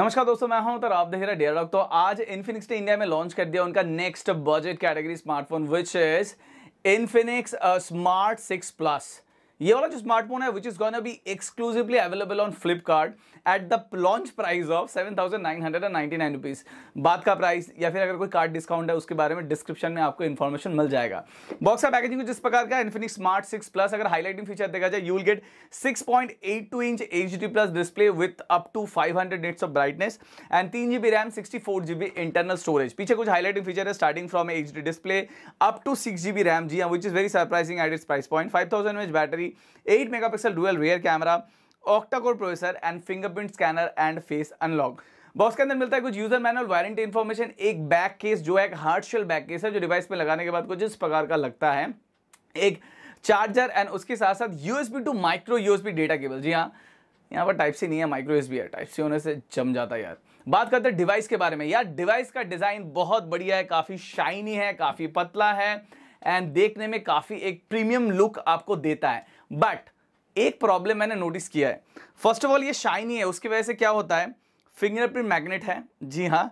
नमस्कार दोस्तों मैं हूं तर आप देख रहे डेयर तो आज इन्फिनिक्स ने इंडिया में लॉन्च कर दिया उनका next budget category smartphone which is Infinix smart six plus ये वाला जो स्मार्टफोन है विच इज गॉन अभी exclusively available on Flipkart at the launch price of seven thousand nine hundred and ninety nine rupees बात का price या फिर अगर कोई कार्ड डिस्काउंट है उसके बारे में डिस्क्रिप्शन में आपको इन्फॉर्मेशन मिल जाएगा बॉक्स का पैकेजिंग जिस प्रकार का इन्फिनिक स्मार्ट सिक्स प्लस अगर हाईलाइटिंग फीचर देखा जाए you will get six point eight two inch H D plus display with up to five hundred nits of brightness and तीन G B RAM sixty four G B internal storage पीछे कुछ highlighting feature है starting from H D display up to six G B RAM जी हाँ which is very surprising at its price point five thousand H battery 8 megapixel dual rear camera octacore processor and fingerprint scanner and face unlock box के अंदर मिलता है कुछ user manual warranty information एक back case जो है एक hard shell back case है जो डिवाइस में लगाने के बाद कुछ इस प्रकार का लगता है एक चार्जर एंड उसके साथ साथ USB to micro USB data cable जी हाँ यहाँ पर टाइप सी नहीं है माइक्रो एस है टाइप सी होने से जम जाता है यार बात करते हैं डिवाइस के बारे में यार डिवाइस का डिज़ाइन बहुत बढ़िया है काफ़ी शाइनी है काफ़ी पतला है एंड देखने में काफ़ी एक प्रीमियम लुक आपको देता है बट एक प्रॉब्लम मैंने नोटिस किया है फर्स्ट ऑफ ऑल ये शाइनी है उसकी वजह से क्या होता है फिंगरप्रिंट मैग्नेट है जी हाँ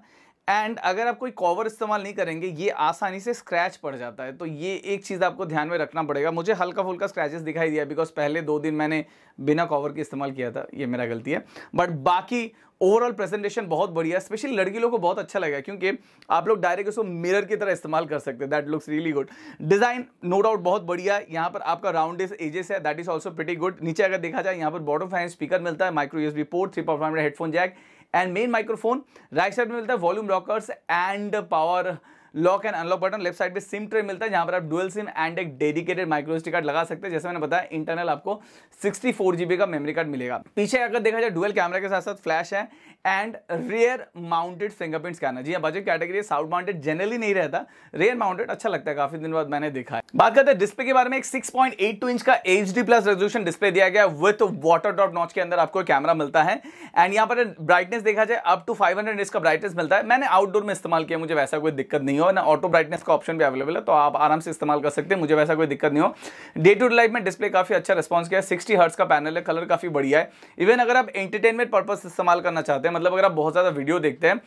एंड अगर आप कोई कवर इस्तेमाल नहीं करेंगे ये आसानी से स्क्रैच पड़ जाता है तो ये एक चीज़ आपको ध्यान में रखना पड़ेगा मुझे हल्का फुल्का स्क्रैचेस दिखाई दिया बिकॉज पहले दो दिन मैंने बिना कवर के इस्तेमाल किया था ये मेरा गलती है बट बाकी ओवरऑल प्रेजेंटेशन बहुत बढ़िया स्पेशली लड़की लोग को बहुत अच्छा लगा क्योंकि आप लोग डायरेक्ट उसको मिरर की तरह इस्तेमाल कर सकते हैं that looks really good design no doubt बहुत बढ़िया यहाँ पर आपका राउंड एजेस है that is also pretty good नीचे अगर देखा जाए यहाँ पर बॉटम फैन स्पीकर मिलता है micro B port three point headphone jack and main microphone right side में मिलता है volume rockers and power lock and unlock button left side पे सिम ट्रे मिलता है जहां पर आप डुअल सिम एंड एक डेडिकेटेड माइक्रो कार्ड लगा सकते हैं जैसे मैंने बताया इंटरनल आपको सिक्सटी फोर जीबी का मेमोरी कार्ड मिलेगा पीछे अगर देखा जाए डुअल कैमरा के साथ साथ फ्लैश है and rear mounted fingerprint scanner जी budget category side mounted generally नहीं रहता रेयर माउंटेड अच्छा लगता है काफी दिन बाद मैंने देखा है बात करते हैं डिस्प्ले के बारे में एक 6.82 इंच का H D plus resolution display दिया गया विथ वाटर डॉट नॉच के अंदर आपको कैमरा मिलता है एंड यहाँ पर ब्राइटनेस देखा जाए अप टू 500 हंड्रेड इसका ब्राइटनेस मिलता है मैंने आउटडोर में इस्तेमाल किया मुझे वैसा कोई दिक्कत नहीं हो है ना ऑटो ब्राइटनेस का ऑप्शन भी अवेलेबल है तो आप आराम से इस्तेमाल कर सकते हैं मुझे वैसा कोई दिक्कत नहीं हो डे टू डे लाइफ में डिस्प्ले काफ़ी अच्छा रिस्पॉन्स किया सिक्सटी हर्ट्स का पैनल है कलर काफ़ी बढ़िया है इवन अगर आप एंटरटेनमेंट पर्पज इस्तेमाल करना चाहते हैं मतलब अगर आप बहुत ज़्यादा वीडियो देखते हैं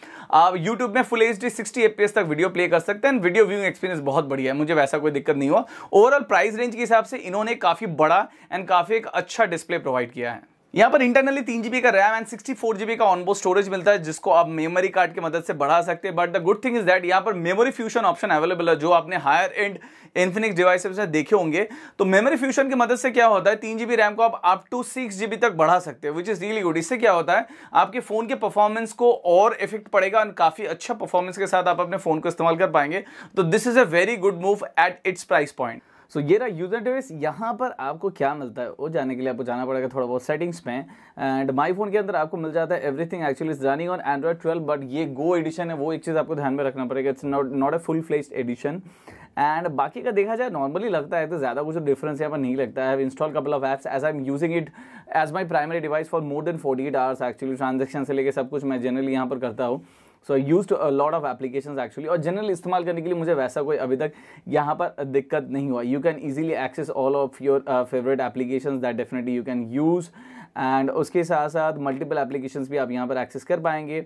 आप यूट्यूब में full H D sixty FPS तक वीडियो प्ले कर सकते हैं वीडियो व्यूइंग एक्सपीरियंस बहुत बढ़िया है मुझे वैसा कोई दिक्कत नहीं हुआ ओवरऑल प्राइस रेंज के हिसाब से इन्होंने काफ़ी बड़ा एंड काफ़ी एक अच्छा डिस्प्ले प्रोवाइड किया है यहाँ पर इंटरनली तीन जीबी का RAM and sixty four GB का ऑनबोर्ड स्टोरेज मिलता है जिसको आप मेमोरी कार्ड की मदद से बढ़ा सकते हैं but the good thing is that यहाँ पर मेमोरी फ्यूशन ऑप्शन अवेलेबल है जो आपने हायर एंड इन्फिनिक्स डिवाइस में देखे होंगे तो मेमोरी फ्यूशन की मदद से क्या होता है तीन जीबी रैम को आप अप टू सिक्स जीबी तक बढ़ा सकते हैं विच इज रियली गुड इससे क्या होता है आपके फोन के परफॉर्मेंस को और इफेक्ट पड़ेगा और काफी अच्छा परफॉर्मेंस के साथ आप अपने फोन को इस्तेमाल कर पाएंगे तो this is a very good move at its price point so so, ये रहा यूज़र डिवाइस यहाँ पर आपको क्या मिलता है वो जाने के लिए आपको जाना पड़ेगा थोड़ा बहुत सेटिंग्स में एंड माई फोन के अंदर आपको मिल जाता है everything actually is running on Android twelve but ये गो एडिशन है वो एक चीज़ आपको ध्यान में रखना पड़ेगा it's not not a full fleshed edition and बाकी का देखा जाए नॉर्मली लगता है तो ज़्यादा कुछ डिफरेंस तो यहाँ पर नहीं लगता है install couple of apps as I am using it as my primary device for more than forty eight hours actually transaction से लेकर सब कुछ मैं जनरली यहाँ पर करता हूँ so use to lot of application actually और जनरल इस्तेमाल करने के लिए मुझे वैसा कोई अभी तक यहाँ पर दिक्कत नहीं हुआ you can easily access all of your favourite application that definitely you can use and उसके साथ साथ मल्टीपल एप्लीकेशन भी आप यहाँ पर एक्सेस कर पाएंगे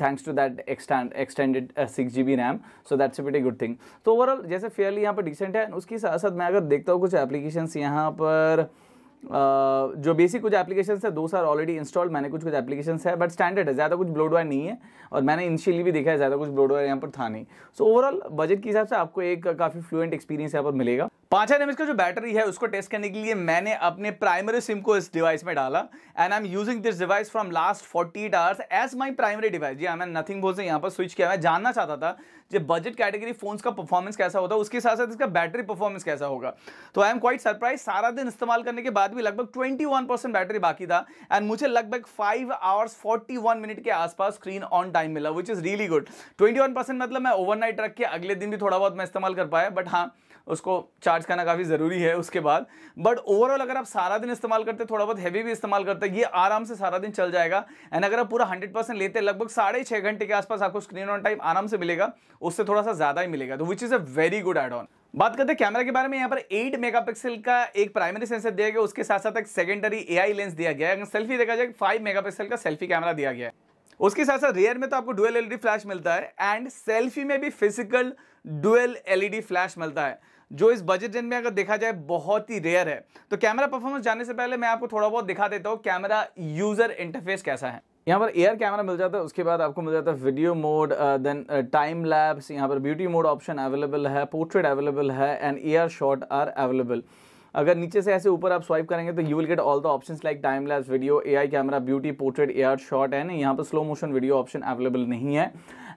thanks to that extended six G B RAM so that's very good thing तो ओवरऑल जैसे फेयरली यहाँ पर डिसेंट है उसके साथ साथ मैं अगर देखता हूँ कुछ एप्लीकेशन यहाँ पर जो बेसिक कुछ एप्लीकेशन है दो सर ऑलरेडी इंस्टॉल मैंने कुछ कुछ एप्लीकेशन है बट स्टैंडर्ड है ज़्यादा कुछ ब्लोडवेयर नहीं है और मैंने इनिशियली भी देखा है ज़्यादा कुछ ब्लोडवेयर यहाँ पर था नहीं सो ओवरऑल बजट के हिसाब से आपको एक काफ़ी फ्लुएंट एक्सपीरियंस यहाँ पर मिलेगा पाँच हजार एमएच का जो बैटरी है उसको टेस्ट करने के लिए मैंने अपने प्राइमरी सिम को इस डिवाइस में डाला and I am using this device from last 48 hours as my primary device जी हाँ, मैं नथिंग बोल से यहाँ पर स्विच किया मैं जानना चाहता था जो बजट कैटेगरी फोन्स का परफॉर्मेंस कैसा होता है उसके साथ साथ इसका बैटरी परफॉर्मेंस कैसा होगा तो आई एम क्वाइट सरप्राइज सारा दिन इस्तेमाल करने के बाद भी लगभग ट्वेंटी बैटरी बाकी था एंड मुझे लगभग फाइव आवर्स फोर्टी मिनट के आसपास स्क्रीन ऑन टाइम मिला which is really good twenty मतलब मैं ओवरनाइट रख के अगले दिन भी थोड़ा बहुत मैं इस्तेमाल कर पाया बट हाँ उसको चार्ज करना काफ़ी ज़रूरी है उसके बाद बट ओवरऑल अगर आप सारा दिन इस्तेमाल करते थोड़ा बहुत हैवी भी इस्तेमाल करते ये आराम से सारा दिन चल जाएगा एंड अगर आप पूरा हंड्रेड परसेंट लेते लगभग साढ़े छह घंटे के आसपास आपको स्क्रीन ऑन टाइम आराम से मिलेगा उससे थोड़ा सा ज़्यादा ही मिलेगा तो which is a very good add on बात करते हैं कैमरा के बारे में यहाँ पर 8 मेगापिक्सल का एक प्राइमरी सेंसर दिया गया उसके साथ साथ एक सेकेंडरी एआई लेंस दिया गया है अगर सेल्फी देखा जाए 5 मेगापिक्सल का सेल्फी कैमरा दिया गया है उसके साथ साथ रियर में तो आपको डुअल एलईडी फ्लैश मिलता है एंड सेल्फी में भी फिजिकल डुअल एलईडी फ्लैश मिलता है जो इस बजट रेंज में अगर देखा जाए बहुत ही रेयर है तो कैमरा परफॉर्मेंस जाने से पहले मैं आपको थोड़ा बहुत दिखा देता हूँ कैमरा यूज़र इंटरफेस कैसा है यहाँ पर एयर कैमरा मिल जाता है उसके बाद आपको मिल जाता है video mode then time lapse यहाँ पर ब्यूटी मोड ऑप्शन अवेलेबल है पोर्ट्रेट अवेलेबल है and air shot are available अगर नीचे से ऐसे ऊपर आप स्वाइप करेंगे तो you will get all the options like time lapse video AI camera beauty portrait air shot and यहाँ पर slow motion video option available नहीं है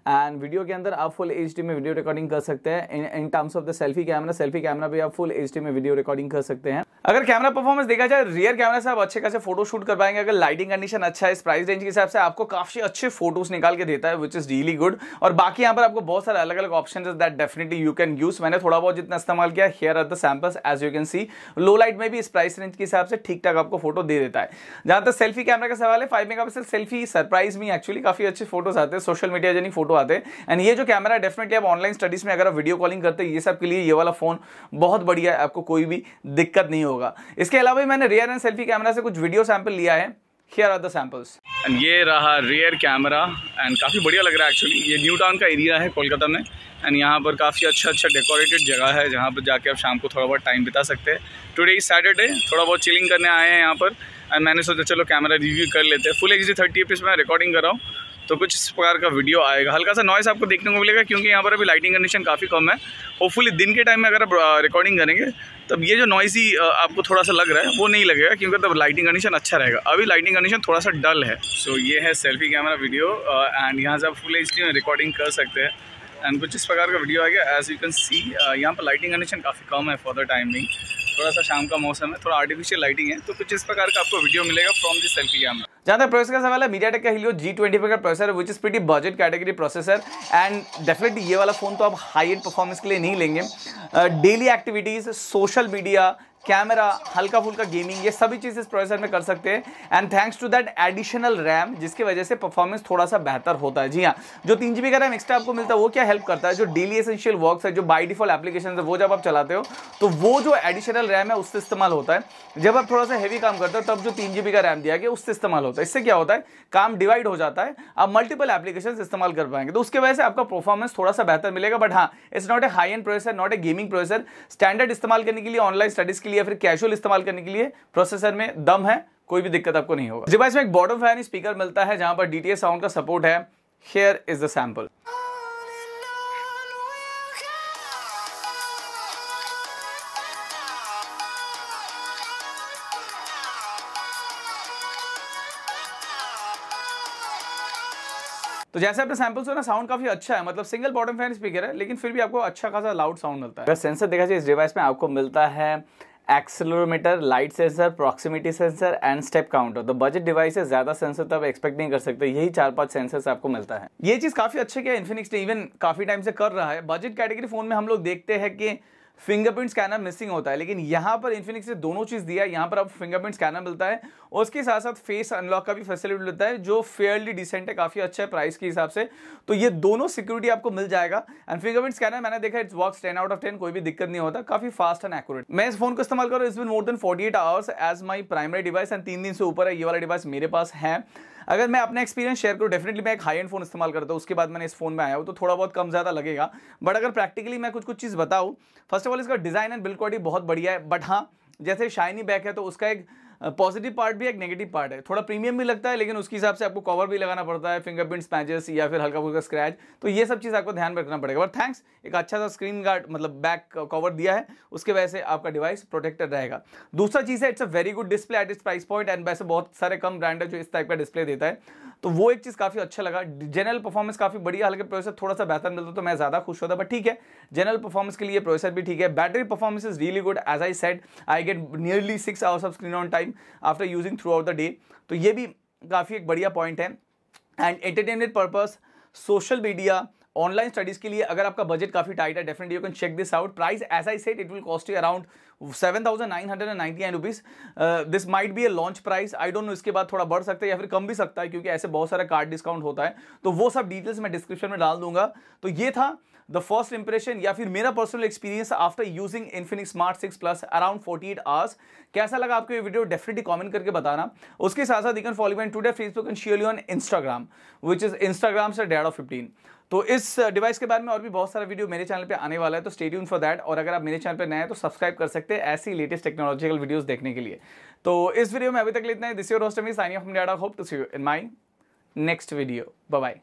एंड वीडियो के अंदर आप फुल एच में वीडियो रिकॉर्डिंग कर सकते हैं in terms of the selfie camera selfie camera भी आप फुल एच में वीडियो रिकॉर्डिंग कर सकते हैं अगर कैमरा परफॉर्मेंस देखा जाए रियर कैमरा से आप अच्छे खासे फोटो शूट कर पाएंगे अगर लाइटिंग कंडीशन अच्छा है इस प्राइस रेंज के हिसाब से आपको काफी अच्छे फोटोज निकाल के देता है विच इज रियली गुड और बाकी यहाँ पर आपको बहुत सारे अलग अलग option that definitely you can use मैंने थोड़ा बहुत जितना इस्तेमाल किया here are the samples as you can see low light में भी इस प्राइस रेंज के हिसाब से ठीक ठाक आपको फोटो दे देता है जहां तक सेल्फी कैमरा का सवाल है फाइव मेगा सेल्फी सरप्राइज में एक्चुअली काफी अच्छे फोटोज आते हैं सोशल मीडिया जनी फोटो आते हैं एंड ये जो कैमरा डेफिनेटली आप ऑनलाइन स्टडीज में अगर आप वीडियो कॉलिंग करते हैं ये सब के लिए ये वाला फोन बहुत बढ़िया है आपको कोई भी दिक्कत नहीं होगा होगा इसके अलावा भी मैंने रियर एंड सेल्फी कैमरा से कुछ वीडियो सैंपल लिया है here are the samples and ये रहा रियर कैमरा एंड काफ़ी बढ़िया लग रहा है एक्चुअली ये न्यू टाउन का एरिया है कोलकाता में एंड यहाँ पर काफ़ी अच्छा अच्छा डेकोरेटेड जगह है जहाँ पर जाके आप शाम को थोड़ा बहुत टाइम बिता सकते हैं टुडे इज सैटरडे थोड़ा बहुत चिलिंग करने आए हैं यहाँ पर एंड मैंने सोचा चलो कैमरा रिव्यू कर लेते हैं full H D thirty F मैं रिकॉर्डिंग कर रहा हूँ तो कुछ इस प्रकार का वीडियो आएगा हल्का सा नॉइस आपको देखने को मिलेगा क्योंकि यहाँ पर अभी लाइटिंग कंडीशन काफ़ी कम है होपफुली दिन के टाइम में अगर आप रिकॉर्डिंग करेंगे तब ये जो नॉइज़ी आपको थोड़ा सा लग रहा है वो नहीं लगेगा क्योंकि तब लाइटिंग कंडीशन अच्छा रहेगा अभी लाइटिंग कंडीशन थोड़ा सा डल है सो so, ये है सेल्फी कैमरा वीडियो एंड यहाँ से आप फुल एच में रिकॉर्डिंग कर सकते हैं एंड कुछ इस प्रकार का वीडियो आ गया एज़ यू कैन सी यहाँ पर लाइटिंग कंडीशन काफ़ी कम है फॉर द टाइम थोड़ा सा शाम का मौसम है थोड़ा आर्टिफिशियल लाइटिंग है तो कुछ इस प्रकार का आपको वीडियो मिलेगा फ्रॉम दिस सेल्फी कैमरा जहाँ तक प्रोसेसर का सवाल है मीडिया का हिलियो जी ट्वेंटी का processor which is pretty budget category processor and definitely ये वाला फ़ोन तो आप हाई एंड परफॉर्मेंस के लिए नहीं लेंगे daily activities social media camera हल्का फुल्का गेमिंग ये सभी चीज़ इस प्रोसेसर में कर सकते हैं and thanks to that additional RAM जिसकी वजह से परफॉर्मेंस थोड़ा सा बेहतर होता है जी हाँ जो तीन जी का रैम एक्स्ट्रा आपको मिलता है वो क्या हेल्प करता है जो डेली एसेंशियल वर्क है जो बाई डिफॉल्ट एप्लीकेशन है वो जब आप चलाते हो तो वो जो एडिशनल रैम है उससे इस्तेमाल होता है जब आप थोड़ा सा हैवी काम करते हो तब जो तीन का रैम दिया गया उससे इस्तेमाल होता है इससे क्या होता है काम डिवाइड हो जाता है आप मल्टीपल एप्लीकेशन इस्तेमाल कर पाएंगे तो उसके वजह से आपका परफॉर्मेंस थोड़ा सा बेहतर मिलेगा बट हाँ it's not a high end processor not a gaming processor standard इस्तेमाल करने के लिए ऑनलाइन स्टडीज के लिए लिए या फिर कैशुअल इस्तेमाल करने के लिए प्रोसेसर में दम है कोई भी दिक्कत आपको नहीं होगा डिवाइस में एक बॉटम फैन स्पीकर मिलता है जहां पर डीटीएस साउंड का सपोर्ट है हेयर इज द सैम्पल तो जैसे आपने सैंपल सुना साउंड काफी अच्छा है मतलब सिंगल बॉटम फैन स्पीकर है लेकिन फिर भी आपको अच्छा खासा लाउड साउंड मिलता है अगर सेंसर देखा जाए इस डिवाइस में आपको मिलता है accelerometer light sensor proximity sensor and step counter तो बजट डिवाइस से ज्यादा सेंसर तो आप एक्सपेक्ट नहीं कर सकते यही चार पांच सेंसर आपको मिलता है ये चीज काफी अच्छे क्या इन्फिनिक्स इवन काफी टाइम से कर रहा है बजट कैटेगरी फोन में हम लोग देखते हैं कि फिंगरप्रिंट स्कैनर मिसिंग होता है लेकिन यहां पर इन्फिनिक्स से दोनों चीज़ दिया है पर आप फिंगरप्रिंट स्कैनर मिलता है और उसके साथ साथ फेस अनलॉक का भी फैसिलिटी मिलता है जो फेयरली डिसेंट है काफ़ी अच्छा है प्राइस के हिसाब से तो ये दोनों सिक्योरिटी आपको मिल जाएगा एंड फिंगरप्रिंट स्कैनर मैंने देखा it's work ten out of ten कोई भी दिक्कत नहीं होता काफ़ी फास्ट एंड एक्यूरेट मैं इस फोन को इस्तेमाल करूँ is been more than forty eight hours as my primary device and तीन दिन से ऊपर है ये वाला डिवाइस मेरे पास है अगर मैं अपना एक्सपीरियंस शेयर करूँ डेफिनेटली मैं एक हाई एंड फोन इस्तेमाल करता हूँ उसके बाद मैंने इस फोन में आया हूँ तो थोड़ा बहुत कम ज़्यादा लगेगा बट अगर प्रैक्टिकली मैं कुछ कुछ चीज़ बताऊँ फर्स्ट ऑफ ऑल इसका डिज़ाइन एंड बिल्कुल बहुत बढ़िया है बट हाँ जैसे शाइनी बैक है तो उसका एक पॉजिटिव पार्ट भी एक नेगेटिव पार्ट है थोड़ा प्रीमियम भी लगता है लेकिन उसके हिसाब से आपको कवर भी लगाना पड़ता है फिंगरप्रिंट स्पैचेस या फिर हल्का फुल्का स्क्रैच तो ये सब चीज़ आपको ध्यान में रखना पड़ेगा और थैंक्स एक अच्छा सा स्क्रीन गार्ड मतलब बैक कवर दिया है उसके वजह से आपका डिवाइस प्रोटेक्टेड रहेगा दूसरा चीज़ है it's a very good display at इस प्राइस पॉइंट एंड वैसे बहुत सारे कम ब्रांड है जो इस टाइप का डिस्प्ले देता है तो वो एक चीज़ काफ़ी अच्छा लगा जनरल परफॉर्मेंस काफ़ी बढ़िया हल्के प्रोसेसर थोड़ा सा बेहतर मिलता तो मैं ज़्यादा खुश होता बट ठीक है जनरल परफॉर्मेंस के लिए प्रोसेसर भी ठीक है battery performance is really good as I said I get nearly six hours of screen on time time after using throughout the day तो ये भी काफ़ी एक बढ़िया पॉइंट है and entertainment purpose social media online studies के लिए अगर आपका बजट काफ़ी टाइट है definitely you can check this out price as I said it will cost you around seven thousand nine hundred and ninety nine rupees this might be a launch price I don't know इसके बाद थोड़ा बढ़ सकता है या फिर कम भी सकता है क्योंकि ऐसे बहुत सारा कार्ड डिस्काउंट होता है तो वो सब डिटेल्स मैं डिस्क्रिप्शन में डाल दूंगा तो ये था द फर्स्ट इंप्रेशन या फिर मेरा personal experience after using Infinix smart six plus around forty eight hours कैसा लगा आपको ये वीडियो डेफिनेटली कमेंट करके बताना उसके साथ साथ you can follow man today Facebook and share on Instagram which is Instagram से डेड ऑफ फिफ्टीन तो इस डिवाइस uh, के बारे में और भी बहुत सारा वीडियो मेरे चैनल पे आने वाला है तो स्टेडियम फॉर दैट और अगर आप मेरे चैनल पे नए हैं तो सब्सक्राइब कर सकते हैं ऐसी लेटेस्ट टेक्नोलॉजिकल वीडियोस देखने के लिए तो इस वीडियो में अभी तक लेते हैं this your host me sign off hope to see you in my next video bye